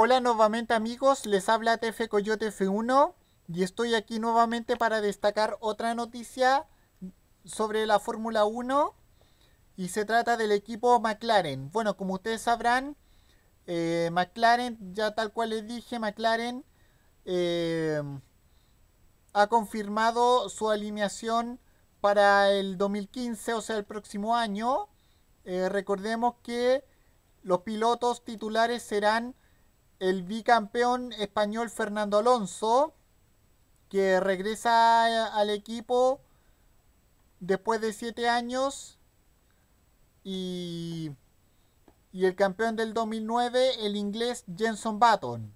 Hola nuevamente amigos, les habla TF Coyote F1 y estoy aquí nuevamente para destacar otra noticia sobre la Fórmula 1 y se trata del equipo McLaren. Bueno, como ustedes sabrán, eh, McLaren, ya tal cual les dije, McLaren eh, ha confirmado su alineación para el 2015, o sea, el próximo año. Eh, recordemos que los pilotos titulares serán el bicampeón español Fernando Alonso, que regresa al equipo después de siete años, y, el campeón del 2009, el inglés Jenson Button.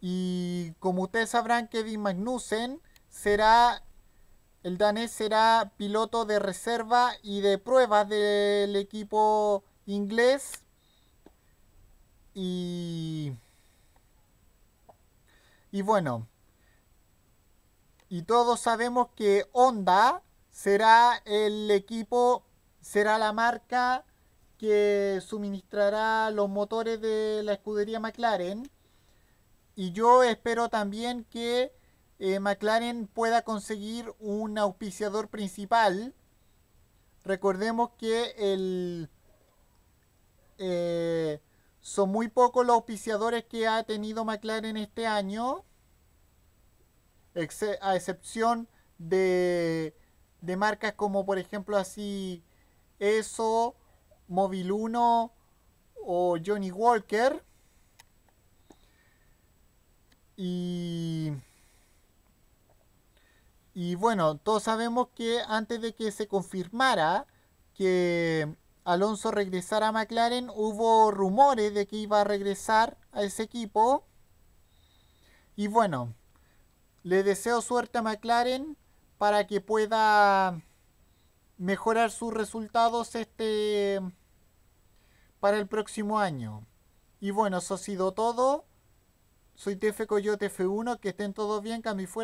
Y como ustedes sabrán, Kevin Magnussen será, el danés será piloto de reserva y de pruebas del equipo inglés y, y bueno, y todos sabemos que Honda será el equipo, será la marca que suministrará los motores de la escudería McLaren. Y yo espero también que eh, McLaren pueda conseguir un auspiciador principal. Recordemos que el, eh, son muy pocos los auspiciadores que ha tenido McLaren este año, a excepción de, de, marcas como por ejemplo así ESO, Móvil 1 o Johnny Walker. Y, y bueno, todos sabemos que antes de que se confirmara que Alonso regresar a McLaren, hubo rumores de que iba a regresar a ese equipo. Y bueno, le deseo suerte a McLaren para que pueda mejorar sus resultados este para el próximo año. Y bueno, eso ha sido todo. Soy TF Coyote F1, que estén todos bien, Camifuera. fuera.